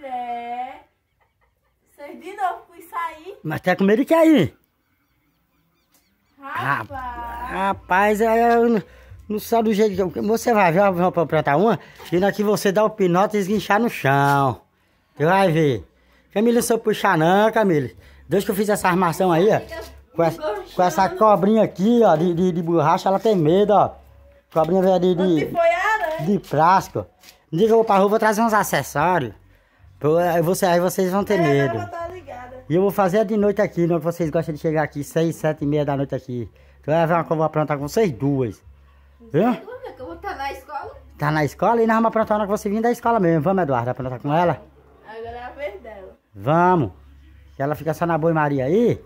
mulher. Vocês de novo com aí? Mas tá com medo de que aí? Rapaz. Rapaz, é, eu não sei do jeito que... Você vai ver, eu vou plantar uma, e aqui que você dá o pinote e esguinchar no chão. Você vai ver. Camila, não sou puxar não, Camila. Desde que eu fiz essa armação aí, ó. Com essa, com essa cobrinha aqui, ó, de, de, de, borracha, ela tem medo, ó. Cobrinha velha de, de, de plástico. Diga, eu vou pra rua, vou trazer uns acessórios. Aí, você, aí vocês vão ter é, medo. Tá e eu vou fazer de noite aqui, não né? vocês gostam de chegar aqui, seis, sete e meia da noite aqui. Tu vai ver uma que eu vou com vocês duas. Hã? Eu vou estar tá na escola. Tá na escola e nós vamos aprontar na hora que você vir da escola mesmo. Vamos, Eduardo, aprontar com ela? Agora é a vez dela. Vamos. Se ela fica só na boi Maria aí,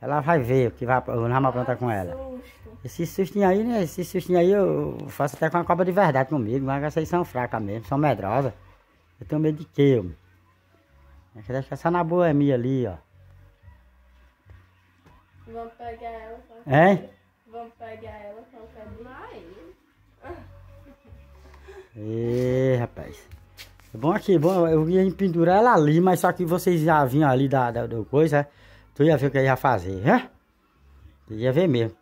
ela vai ver o que vai, nós vamos aprontar com ah, ela. Susto. Esse sustinho aí, né? Esse sustinho aí eu faço até com uma cobra de verdade comigo, mas vocês são fracas mesmo, são medrosas. Eu tenho medo de quê, homem? Deixa eu deixar essa na boemia ali, ó. Vamos pegar ela. Hein? Tá? É? Vamos pegar ela, só tá? quero demais. Ê, rapaz. É bom aqui, é bom, eu ia pendurar ela ali, mas só que vocês já vinham ali da, da, da coisa, é? tu ia ver o que eu ia fazer, né? Tu ia ver mesmo.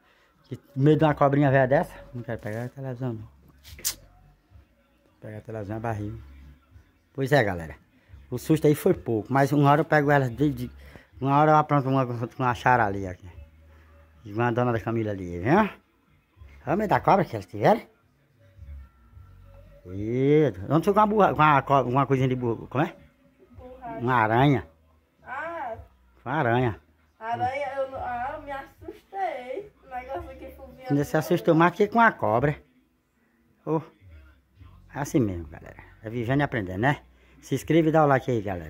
Que medo de uma cobrinha velha dessa, não quero pegar a televisão, não. Pegar a televisão é barril. Pois é, galera. O susto aí foi pouco, mas uma hora eu pego elas de, de uma hora eu apronto uma com uma chara ali, aqui. De uma dona da camila ali, viu? meio da cobra que elas tiveram. E onde foi com uma, burra, com uma, co- uma coisinha de burro, como é? Uma aranha. Ah, Uma aranha. aranha, eu ah, eu me assustei. O negócio aqui fobia. Você se assim, assustou né? mais que com a cobra. Oh, é assim mesmo, galera. É vivendo e aprendendo, né? Se inscreve e dá o like aí, galera.